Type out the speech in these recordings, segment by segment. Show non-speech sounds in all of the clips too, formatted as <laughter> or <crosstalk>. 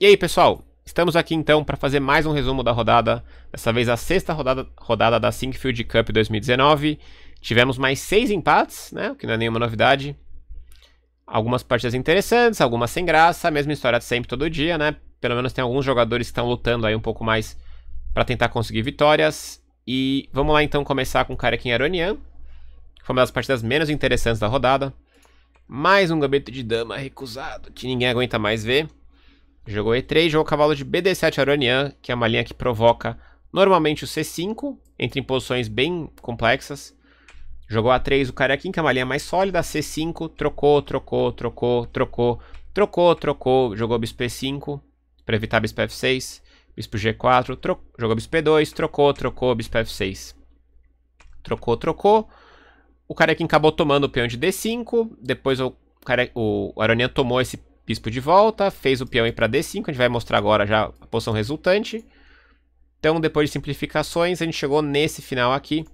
E aí, pessoal? Estamos aqui então para fazer mais um resumo da rodada, dessa vez a sexta rodada, rodada da Singfield Cup 2019. Tivemos mais seis empates, né? O que não é nenhuma novidade. Algumas partidas interessantes, algumas sem graça, a mesma história de sempre todo dia, né? Pelo menos tem alguns jogadores que estão lutando aí um pouco mais para tentar conseguir vitórias. E vamos lá então começar com o Carequinha é Aronian, foi uma das partidas menos interessantes da rodada. Mais um gambito de dama recusado, que ninguém aguenta mais ver. Jogou E3, jogou cavalo de BD7 Aronian, que é uma linha que provoca normalmente o C5, entra em posições bem complexas. Jogou A3 o carequinho, que é uma linha mais sólida, C5, trocou, trocou, trocou, trocou, trocou, trocou, jogou bispo E5, para evitar bispo F6, bispo G4, tro... jogou bispo E2, trocou, trocou, bispo F6. Trocou, trocou. O carequinho acabou tomando o peão de D5, depois o, care... o Aronian tomou esse bispo de volta, fez o peão ir para D5, a gente vai mostrar agora já a posição resultante. Então, depois de simplificações, a gente chegou nesse final aqui.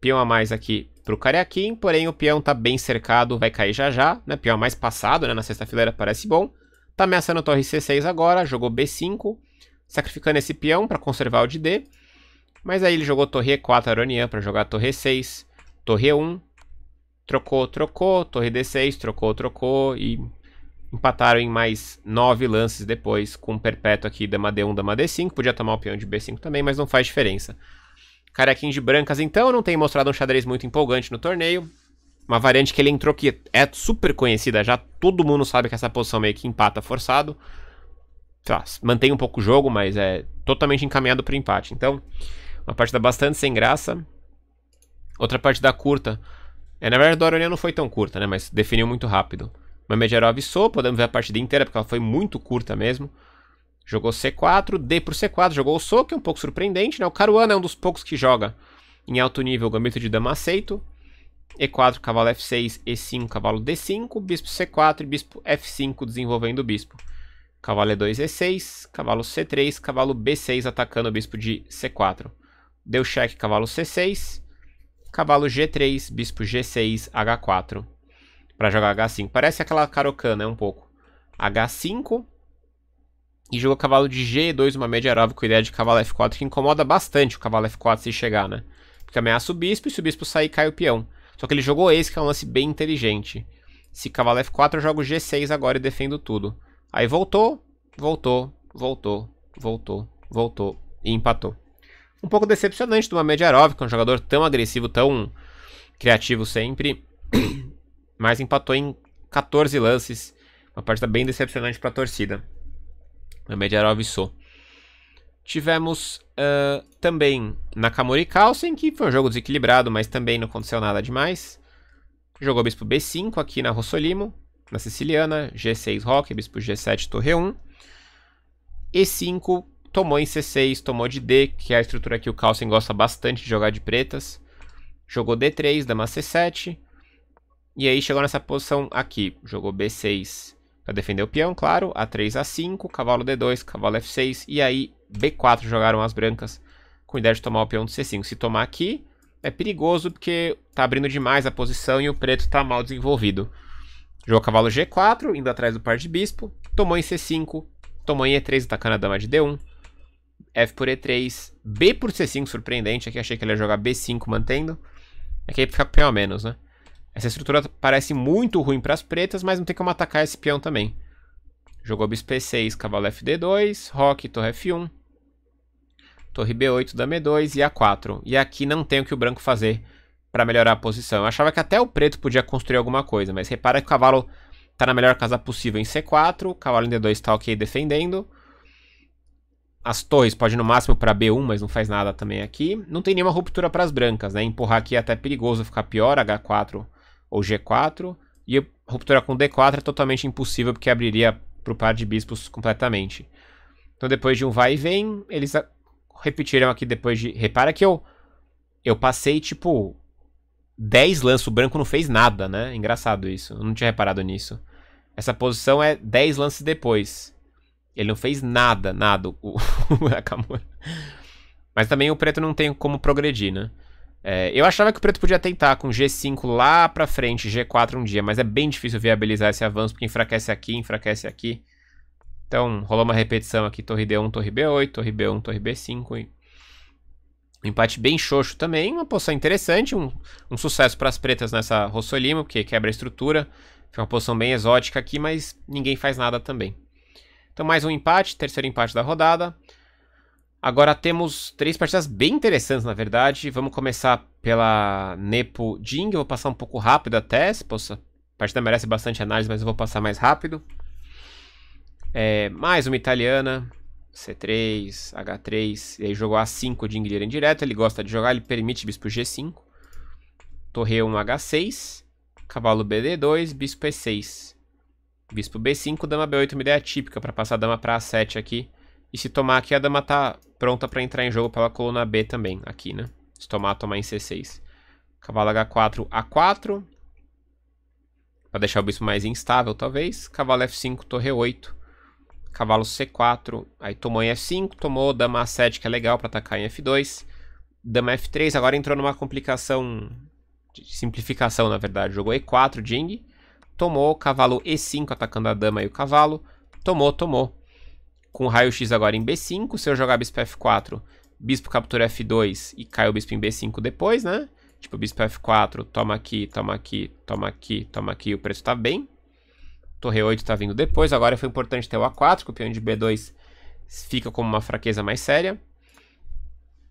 Peão a mais aqui pro Cariaquim, porém o peão tá bem cercado, vai cair já já, né? Peão a mais passado, né, na sexta fileira parece bom. Tá ameaçando a torre C6 agora, jogou B5, sacrificando esse peão para conservar o de D. Mas aí ele jogou torre E4 Aronian para jogar torre E6, torre E1, trocou, trocou, torre D6, trocou, trocou e empataram em mais nove lances depois, com perpétuo aqui, dama D1, dama D5. Podia tomar o peão de B5 também, mas não faz diferença. Carequinho de brancas, então, não tem mostrado um xadrez muito empolgante no torneio. Uma variante que ele entrou que é super conhecida, já todo mundo sabe que essa posição meio que empata forçado. mantém um pouco o jogo, mas é totalmente encaminhado para o empate. Então, uma partida bastante sem graça. Outra partida curta. É, na verdade, a dorian não foi tão curta, né? Mas definiu muito rápido. Mamedyarov avisou, podemos ver a partida inteira porque ela foi muito curta mesmo. Jogou C4, D por C4, jogou o soco, que é um pouco surpreendente, né? O Caruana é um dos poucos que joga em alto nível o gambito de dama aceito. E4, cavalo F6, E5, cavalo D5, bispo C4 e bispo F5 desenvolvendo o bispo. Cavalo E2, E6, cavalo C3, cavalo B6 atacando o bispo de C4. Deu cheque, cavalo C6, cavalo G3, bispo G6, H4 para jogar H5. Parece aquela Karokan, né? Um pouco. H5. E jogou cavalo de G2, uma média arábica com ideia de cavalo F4, que incomoda bastante o cavalo F4 se chegar, né? Porque ameaça o bispo e se o bispo sair, cai o peão. Só que ele jogou esse, que é um lance bem inteligente. Se cavalo F4, eu jogo G6 agora e defendo tudo. Aí voltou, voltou, voltou, voltou, voltou e empatou. Um pouco decepcionante de uma Mediarov, que é um jogador tão agressivo, tão criativo sempre, <clears throat> mas empatou em 14 lances. Uma partida bem decepcionante para a torcida. A Medjarov Sou. Tivemos uh, também Nakamura Carlsen, que foi um jogo desequilibrado, mas também não aconteceu nada demais. Jogou bispo B5 aqui na Rossolimo, na siciliana. G6 Roque, bispo G7, torre 1. E5 tomou em C6, tomou de D, que é a estrutura que o Carlsen gosta bastante de jogar de pretas. Jogou D3, dama C7. E aí chegou nessa posição aqui. Jogou B6 para defender o peão, claro. A3, A5, cavalo D2, cavalo F6. E aí B4 jogaram as brancas com ideia de tomar o peão do C5. Se tomar aqui, é perigoso porque tá abrindo demais a posição e o preto tá mal desenvolvido. Jogou cavalo G4, indo atrás do par de bispo. Tomou em C5, tomou em E3, atacando a dama de D1. F por E3, B por C5, surpreendente. Aqui achei que ele ia jogar B5 mantendo. Aqui é ele fica com peão a menos, né? Essa estrutura parece muito ruim para as pretas, mas não tem como atacar esse peão também. Jogou bispo E6, cavalo FD2, roque, torre F1. Torre B8, dama E2 e A4. E aqui não tem o que o branco fazer para melhorar a posição. Eu achava que até o preto podia construir alguma coisa, mas repara que o cavalo está na melhor casa possível em C4, o cavalo em D2 está ok defendendo. As torres pode ir no máximo para B1, mas não faz nada também aqui. Não tem nenhuma ruptura para as brancas, né? Empurrar aqui é até perigoso, ficar pior. H4 ou G4. E ruptura com D4 é totalmente impossível, porque abriria para o par de bispos completamente. Então, depois de um vai e vem, eles repetiram aqui depois de... Repara que eu, eu passei, tipo, 10 lances O branco não fez nada, né? Engraçado isso. Eu não tinha reparado nisso. Essa posição é 10 lances depois. Ele não fez nada, nada, o, <laughs> o Nakamura. Mas também o preto não tem como progredir, né? É, eu achava que o preto podia tentar com G5 lá pra frente, G4 um dia, mas é bem difícil viabilizar esse avanço, porque enfraquece aqui, enfraquece aqui. Então, rolou uma repetição aqui, torre D1, torre B8, torre B1, torre B5. E... Um empate bem xoxo também, uma posição interessante, um, um sucesso para as pretas nessa Rossolima, porque quebra a estrutura. Fica uma posição bem exótica aqui, mas ninguém faz nada também. Então, mais um empate, terceiro empate da rodada. Agora temos três partidas bem interessantes, na verdade. Vamos começar pela Nepo Jing. Eu vou passar um pouco rápido até. Se A partida merece bastante análise, mas eu vou passar mais rápido. É, mais uma italiana. C3, H3. E aí jogou A5 Jing em direto. Ele gosta de jogar, ele permite bispo G5. Torre 1, H6. Cavalo BD2, bispo E6. Bispo B5, dama B8, uma ideia típica para passar a dama para A7 aqui. E se tomar aqui, a dama tá pronta pra entrar em jogo pela coluna B também, aqui, né? Se tomar, tomar em C6. Cavalo H4, A4. Pra deixar o bispo mais instável, talvez. Cavalo F5, torre 8. Cavalo C4. Aí tomou em F5, tomou dama A7, que é legal pra atacar em F2. Dama F3, agora entrou numa complicação... De simplificação, na verdade. Jogou E4, Ding. Tomou, cavalo E5, atacando a dama e o cavalo. Tomou, tomou com raio-x agora em B5. Se eu jogar bispo F4, bispo captura F2 e cai o bispo em B5 depois, né? Tipo, bispo F4, toma aqui, toma aqui, toma aqui, toma aqui, o preço tá bem. Torre 8 tá vindo depois, agora foi importante ter o A4, que o peão de B2 fica como uma fraqueza mais séria.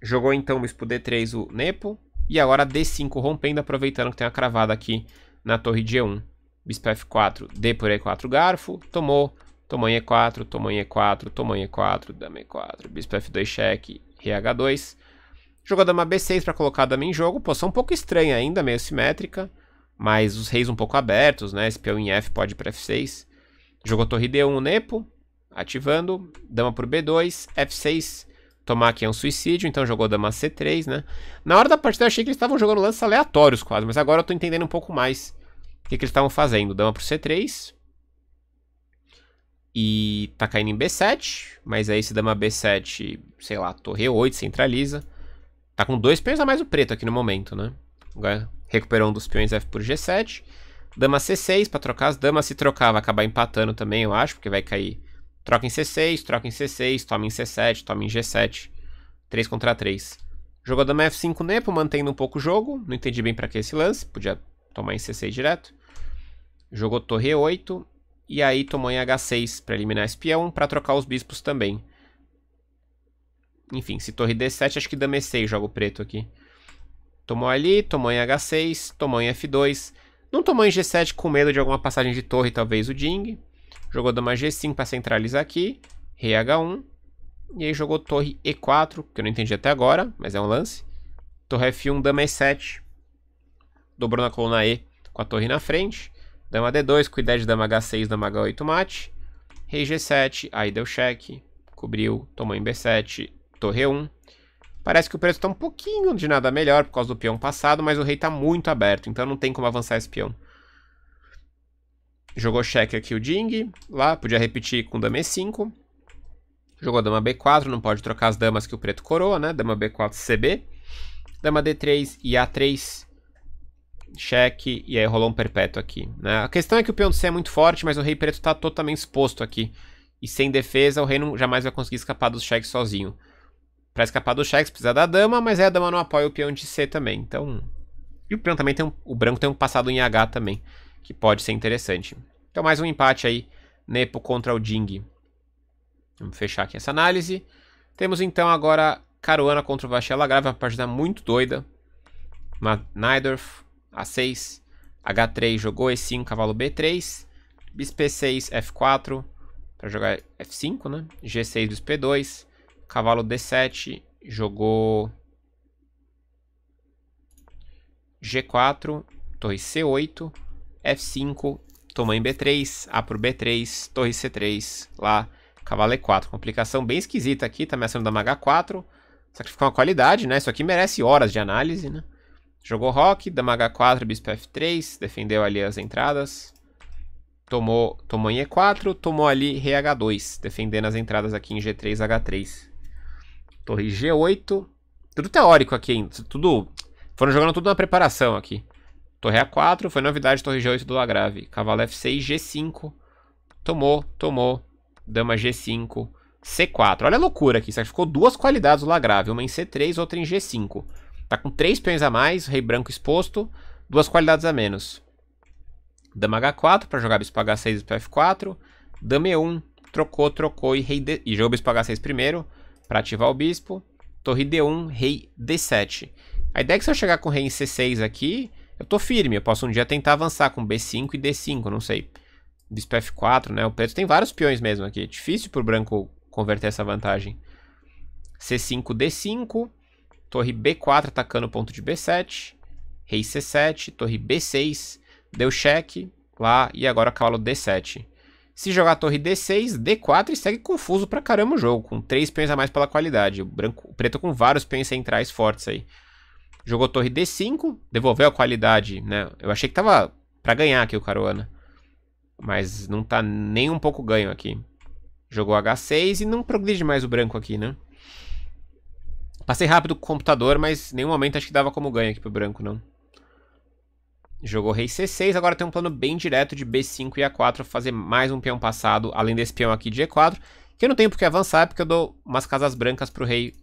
Jogou então o bispo D3 o Nepo, e agora D5 rompendo, aproveitando que tem uma cravada aqui na torre de E1. Bispo F4, D por E4 garfo, tomou Tomou em E4, tomou em E4, toma em E4, dama E4, bispo F2 cheque, RH2. Jogou dama B6 para colocar a dama em jogo, posição um pouco estranha ainda, meio simétrica, mas os reis um pouco abertos, né? Esse peão em F pode ir para F6. Jogou torre D1, Nepo, ativando, dama por B2, F6, tomar aqui é um suicídio, então jogou dama C3, né? Na hora da partida eu achei que eles estavam jogando lances aleatórios quase, mas agora eu tô entendendo um pouco mais o que, que eles estavam fazendo. Dama por C3, e tá caindo em B7, mas aí esse dama B7, sei lá, torre 8, centraliza. Tá com dois peões a mais o preto aqui no momento, né? Agora recuperou um dos peões F por G7. Dama C6 pra trocar as damas. Se trocar, vai acabar empatando também, eu acho, porque vai cair. Troca em C6, troca em C6, toma em C7, toma em G7. 3 contra 3. Jogou dama F5 Nepo, mantendo um pouco o jogo. Não entendi bem pra que esse lance. Podia tomar em C6 direto. Jogou torre 8. E aí tomou em H6 para eliminar esse peão para trocar os bispos também. Enfim, se torre D7, acho que dama E6 joga o preto aqui. Tomou ali, tomou em H6, tomou em F2. Não tomou em G7 com medo de alguma passagem de torre, talvez o Ding. Jogou dama G5 para centralizar aqui. Rei H1. E aí jogou torre E4, que eu não entendi até agora, mas é um lance. Torre F1, dama E7. Dobrou na coluna E com a torre na frente. Dama D2, cuidar de dama H6, dama H8 mate. Rei G7, aí deu cheque. Cobriu, tomou em B7, torre 1. Parece que o preço está um pouquinho de nada melhor por causa do peão passado, mas o rei está muito aberto, então não tem como avançar esse peão. Jogou cheque aqui o Ding, lá, podia repetir com dama E5. Jogou dama B4, não pode trocar as damas que o preto coroa, né? Dama B4, CB. Dama D3 e A3 cheque, e aí rolou um perpétuo aqui. Né? A questão é que o peão do C é muito forte, mas o rei preto está totalmente exposto aqui. E sem defesa, o rei não, jamais vai conseguir escapar dos cheques sozinho. Para escapar dos cheques, precisa da dama, mas aí a dama não apoia o peão de C também. Então. E o peão também tem um, O branco tem um passado em H também, que pode ser interessante. Então, mais um empate aí, Nepo contra o Ding. Vamos fechar aqui essa análise. Temos então agora Caruana contra o Vachela Grave, uma partida muito doida. Naidorf a6, H3 jogou E5, cavalo B3, bispo 6 F4, para jogar F5, né? G6, bispo P2, cavalo D7, jogou G4, torre C8, F5, tomou em B3, A por B3, torre C3, lá, cavalo E4. Complicação bem esquisita aqui, tá ameaçando da H4, sacrificou uma qualidade, né? Isso aqui merece horas de análise, né? Jogou rock, dama h4, bispo f3, defendeu ali as entradas. Tomou, tomou em e4, tomou ali rei h2, defendendo as entradas aqui em g3, h3. Torre g8, tudo teórico aqui, hein? tudo foram jogando tudo na preparação aqui. Torre A4, foi novidade, torre G8 do Lagrave. Cavalo F6, G5. Tomou, tomou. Dama G5, C4. Olha a loucura aqui. só ficou duas qualidades do Lagrave. Uma em C3, outra em G5. Tá com três peões a mais, rei branco exposto, duas qualidades a menos. Dama H4 para jogar bispo H6 e F4. Dama E1, trocou, trocou e, rei D... e jogou bispo H6 primeiro para ativar o bispo. Torre D1, rei D7. A ideia é que se eu chegar com rei em C6 aqui, eu tô firme. Eu posso um dia tentar avançar com B5 e D5, não sei. Bispo F4, né? O preto tem vários peões mesmo aqui. É difícil pro branco converter essa vantagem. C5, D5 torre B4 atacando o ponto de B7, rei C7, torre B6, deu cheque lá e agora cavalo D7. Se jogar torre D6, D4 e segue confuso pra caramba o jogo, com três peões a mais pela qualidade. O, branco, o preto com vários peões centrais fortes aí. Jogou torre D5, devolveu a qualidade, né? Eu achei que tava pra ganhar aqui o Caruana. Mas não tá nem um pouco ganho aqui. Jogou H6 e não progride mais o branco aqui, né? Passei rápido com o computador, mas em nenhum momento acho que dava como ganho aqui pro branco, não. Jogou rei C6, agora tem um plano bem direto de B5 e A4, fazer mais um peão passado, além desse peão aqui de E4, que eu não tenho porque avançar, porque eu dou umas casas brancas pro rei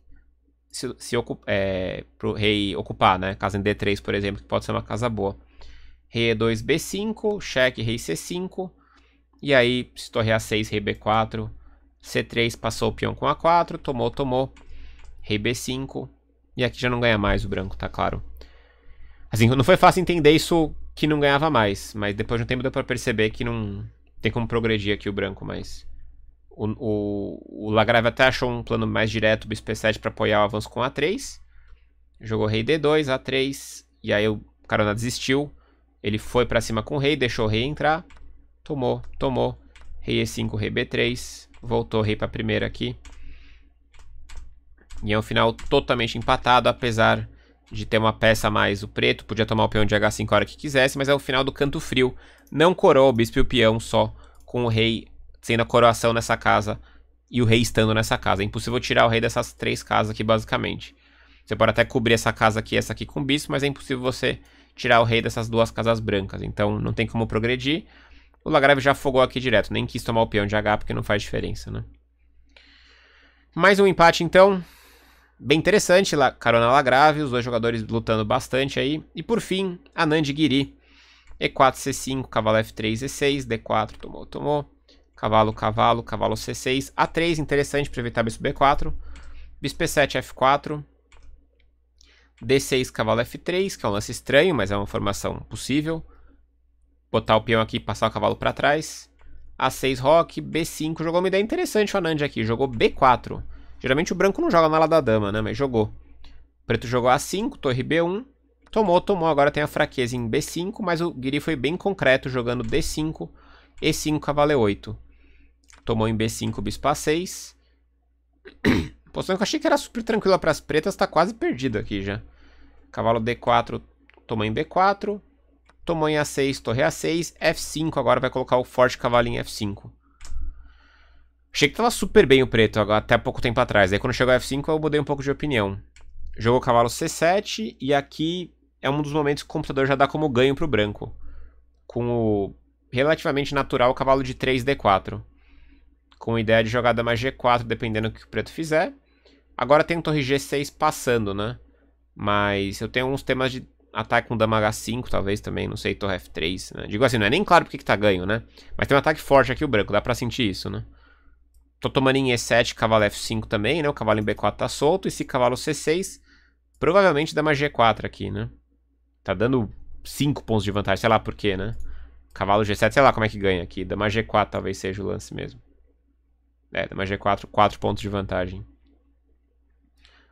se, se ocup, é, pro rei ocupar, né? Casa em D3, por exemplo, que pode ser uma casa boa. Rei E2, B5, cheque, rei C5, e aí se torre A6, rei B4, C3 passou o peão com A4, tomou, tomou, rei b5. E aqui já não ganha mais o branco, tá claro. Assim, não foi fácil entender isso que não ganhava mais, mas depois de um tempo deu pra perceber que não tem como progredir aqui o branco, mas... O, o, o Lagrave até achou um plano mais direto, do b7 pra apoiar o avanço com a3. Jogou rei d2, a3, e aí o Carona desistiu. Ele foi para cima com o rei, deixou o rei entrar. Tomou, tomou. Rei e5, rei b3. Voltou rei pra primeira aqui. E é um final totalmente empatado, apesar de ter uma peça a mais o preto. Podia tomar o peão de H5 a hora que quisesse, mas é o final do canto frio. Não coroa o bispo e o peão só, com o rei sendo a coroação nessa casa e o rei estando nessa casa. É impossível tirar o rei dessas três casas aqui, basicamente. Você pode até cobrir essa casa aqui e essa aqui com bispo, mas é impossível você tirar o rei dessas duas casas brancas. Então não tem como progredir. O Lagrave já afogou aqui direto, nem quis tomar o peão de H porque não faz diferença, né? Mais um empate então. Bem interessante, lá, Carona Lagrave, os dois jogadores lutando bastante aí. E por fim, Anand Giri. E4, C5, cavalo F3, E6, D4, tomou, tomou. Cavalo, cavalo, cavalo C6. A3, interessante para evitar bispo B4. Bispo E7, F4. D6, cavalo F3, que é um lance estranho, mas é uma formação possível. Botar o peão aqui e passar o cavalo para trás. A6, rock, B5. Jogou uma ideia interessante o Anand aqui. Jogou B4. Geralmente o branco não joga na da dama, né? Mas jogou. O preto jogou A5, torre B1. Tomou, tomou. Agora tem a fraqueza em B5, mas o Guiri foi bem concreto jogando D5, E5, cavalo 8 Tomou em B5, bispo A6. <clears throat> Posição que eu achei que era super tranquila para as pretas, tá quase perdida aqui já. Cavalo D4, tomou em B4. Tomou em A6, torre A6. F5, agora vai colocar o forte cavalo em F5. Achei que tava super bem o preto até pouco tempo atrás. Aí quando chegou F5 eu mudei um pouco de opinião. Jogou cavalo C7 e aqui é um dos momentos que o computador já dá como ganho pro branco. Com o relativamente natural cavalo de 3 D4. Com a ideia de jogar dama G4 dependendo do que o preto fizer. Agora tem torre G6 passando, né? Mas eu tenho uns temas de ataque com dama H5, talvez também, não sei, torre F3, né? Digo assim, não é nem claro porque que tá ganho, né? Mas tem um ataque forte aqui o branco, dá pra sentir isso, né? Tô tomando em E7, cavalo F5 também, né? O cavalo em B4 tá solto. E se cavalo C6, provavelmente dá uma G4 aqui, né? Tá dando 5 pontos de vantagem, sei lá por quê, né? Cavalo G7, sei lá como é que ganha aqui. Dá uma G4 talvez seja o lance mesmo. É, dá uma G4, 4 pontos de vantagem.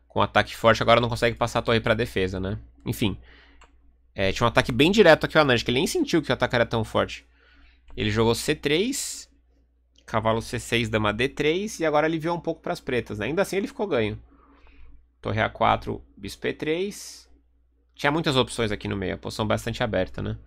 Com um ataque forte, agora não consegue passar a torre pra defesa, né? Enfim. É, tinha um ataque bem direto aqui, o Anand, que ele nem sentiu que o ataque era tão forte. Ele jogou C3, Cavalo C6, dama D3. E agora ele veio um pouco para as pretas, né? Ainda assim ele ficou ganho. Torre A4, bispo E3. Tinha muitas opções aqui no meio. A posição bastante aberta, né?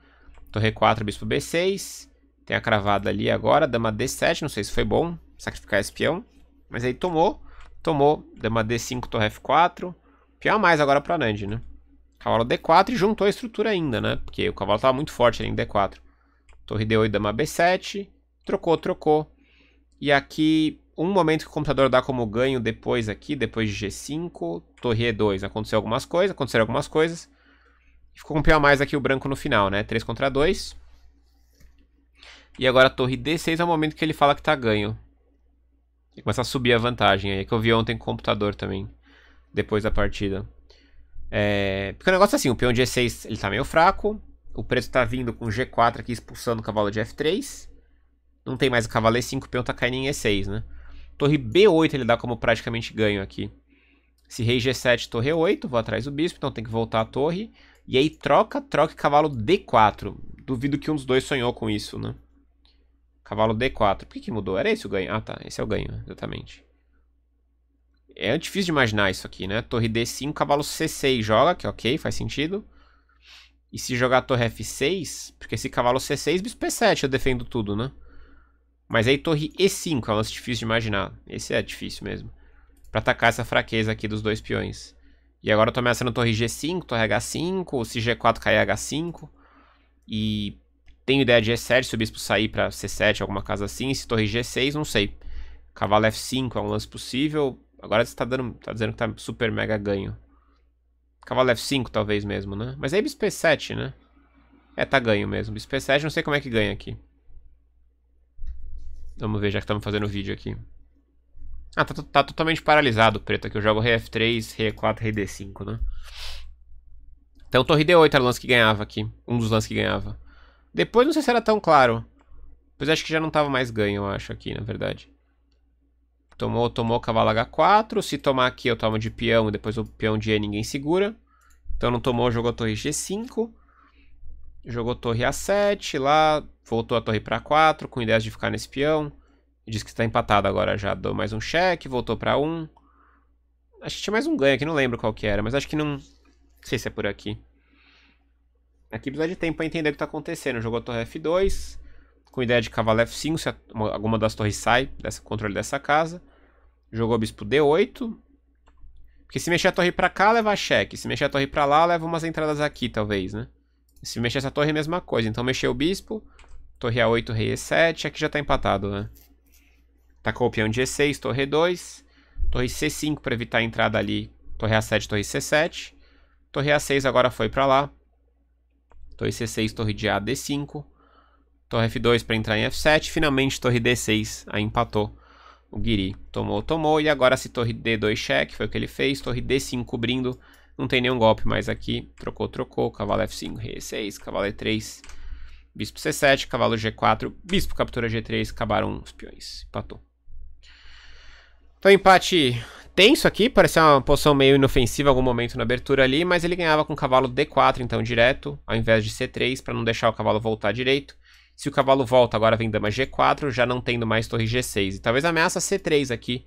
Torre 4, bispo B6. Tem a cravada ali agora. Dama D7. Não sei se foi bom sacrificar espião. Mas aí tomou. Tomou. Dama D5, torre F4. Pior mais agora para Nand, né? Cavalo D4 e juntou a estrutura ainda, né? Porque o cavalo tava muito forte ali em D4. Torre D8, dama B7. Trocou, trocou. E aqui, um momento que o computador dá como ganho depois aqui, depois de G5, torre E2. Aconteceu algumas coisas, aconteceram algumas coisas. Ficou com um a mais aqui o branco no final, né? 3 contra 2. E agora a torre D6 é o momento que ele fala que tá ganho. E começa a subir a vantagem. aí que eu vi ontem com o computador também. Depois da partida. É... Porque o negócio é assim, o peão de E6 ele tá meio fraco. O preto tá vindo com G4 aqui expulsando o cavalo de F3. Não tem mais o cavaleiro 5, peão tá caindo em E6, né? Torre B8 ele dá como praticamente ganho aqui. Se rei G7, torre E8, vou atrás do bispo, então tem que voltar a torre. E aí troca, troca e cavalo D4. Duvido que um dos dois sonhou com isso, né? Cavalo D4. Por que, que mudou? Era esse o ganho? Ah, tá. Esse é o ganho, exatamente. É difícil de imaginar isso aqui, né? Torre D5, cavalo C6 joga, que é ok, faz sentido. E se jogar torre F6, porque se cavalo C6, bispo E7, eu defendo tudo, né? Mas aí torre E5 é um lance difícil de imaginar. Esse é difícil mesmo. Pra atacar essa fraqueza aqui dos dois peões. E agora eu tô ameaçando torre G5, torre H5, se G4 cair H5. E tenho ideia de E7, se o bispo sair pra C7, alguma casa assim. se torre G6, não sei. Cavalo F5 é um lance possível. Agora você tá, dando, tá dizendo que tá super mega ganho. Cavalo F5 talvez mesmo, né? Mas aí bispo E7, né? É, tá ganho mesmo. Bispo E7 não sei como é que ganha aqui. Vamos ver, já que estamos fazendo vídeo aqui. Ah, tá, tá totalmente paralisado o preto aqui. Eu jogo rei F3, RE4, rei D5, né? Então torre D8 era o lance que ganhava aqui. Um dos lances que ganhava. Depois não sei se era tão claro. pois acho que já não tava mais ganho, eu acho, aqui, na verdade. Tomou, tomou cavalo H4. Se tomar aqui, eu tomo de peão. E depois o peão de E ninguém segura. Então não tomou, jogou torre G5. Jogou torre A7. Lá voltou a torre para 4, com ideias de ficar nesse peão. Diz que está empatado agora já, deu mais um cheque, voltou para 1. Um. Acho que tinha mais um ganho aqui, não lembro qual que era, mas acho que não... não sei se é por aqui. Aqui precisa de tempo para entender o que está acontecendo. Jogou a torre F2, com ideia de cavalo F5, se alguma das torres sai desse controle dessa casa. Jogou o bispo D8. Porque se mexer a torre para cá, leva cheque. Se mexer a torre para lá, leva umas entradas aqui, talvez, né? Se mexer essa torre, é a mesma coisa. Então mexer o bispo, Torre A8, rei E7. Aqui já tá empatado, né? Tacou tá o peão de E6, torre E2. Torre C5 para evitar a entrada ali. Torre A7, torre C7. Torre A6 agora foi para lá. Torre C6, torre de A, D5. Torre F2 para entrar em F7. Finalmente, torre D6. Aí empatou o Guiri. Tomou, tomou. E agora se torre D2 cheque, foi o que ele fez. Torre D5 cobrindo. Não tem nenhum golpe mais aqui. Trocou, trocou. Cavalo F5, Rei e 6 cavalo E3. Bispo C7, cavalo G4, bispo captura G3, acabaram os peões. Empatou. Então empate tenso aqui, parecia uma posição meio inofensiva em algum momento na abertura ali, mas ele ganhava com o cavalo D4 então direto, ao invés de C3, para não deixar o cavalo voltar direito. Se o cavalo volta, agora vem dama G4, já não tendo mais torre G6. E talvez ameaça C3 aqui,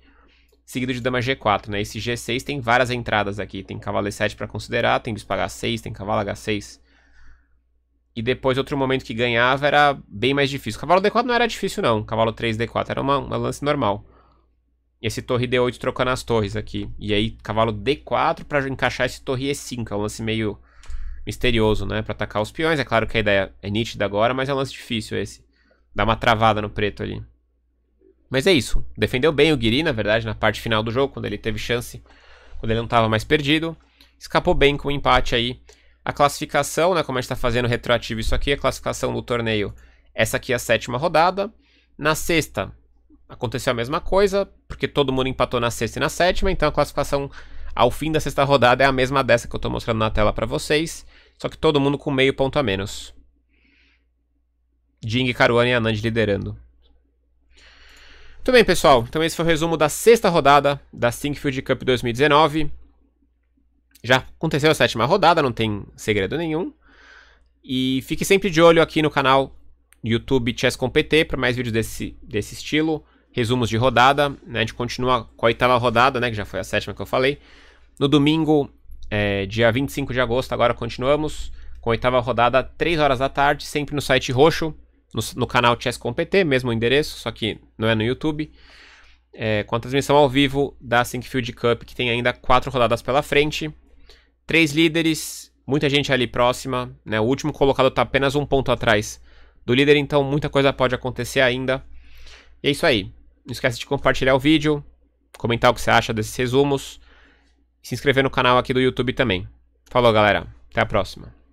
seguido de dama G4, né? Esse G6 tem várias entradas aqui, tem cavalo E7 para considerar, tem bispo H6, tem cavalo H6. E depois outro momento que ganhava era bem mais difícil. Cavalo D4 não era difícil, não. Cavalo 3, D4 era uma, uma lance normal. Esse torre D8 trocando as torres aqui. E aí, cavalo D4 para encaixar esse torre E5. É um lance meio misterioso, né? Pra atacar os peões. É claro que a ideia é nítida agora, mas é um lance difícil esse. Dá uma travada no preto ali. Mas é isso. Defendeu bem o Guiri, na verdade, na parte final do jogo, quando ele teve chance. Quando ele não estava mais perdido. Escapou bem com o empate aí a classificação, né, como a gente está fazendo retroativo isso aqui, a classificação do torneio, essa aqui é a sétima rodada. Na sexta, aconteceu a mesma coisa, porque todo mundo empatou na sexta e na sétima, então a classificação ao fim da sexta rodada é a mesma dessa que eu estou mostrando na tela para vocês, só que todo mundo com meio ponto a menos. Jing, Caruana e Anand liderando. Muito bem, pessoal. Então esse foi o resumo da sexta rodada da Thinkfield Cup 2019 já aconteceu a sétima rodada, não tem segredo nenhum. E fique sempre de olho aqui no canal YouTube Chess com PT para mais vídeos desse, desse estilo, resumos de rodada. Né? A gente continua com a oitava rodada, né? que já foi a sétima que eu falei. No domingo, é, dia 25 de agosto, agora continuamos com a oitava rodada, 3 horas da tarde, sempre no site roxo, no, no canal Chess com PT, mesmo endereço, só que não é no YouTube. É, com a transmissão ao vivo da Think Field Cup, que tem ainda quatro rodadas pela frente. Três líderes, muita gente ali próxima, né? O último colocado está apenas um ponto atrás do líder, então muita coisa pode acontecer ainda. E é isso aí. Não esquece de compartilhar o vídeo, comentar o que você acha desses resumos e se inscrever no canal aqui do YouTube também. Falou, galera. Até a próxima.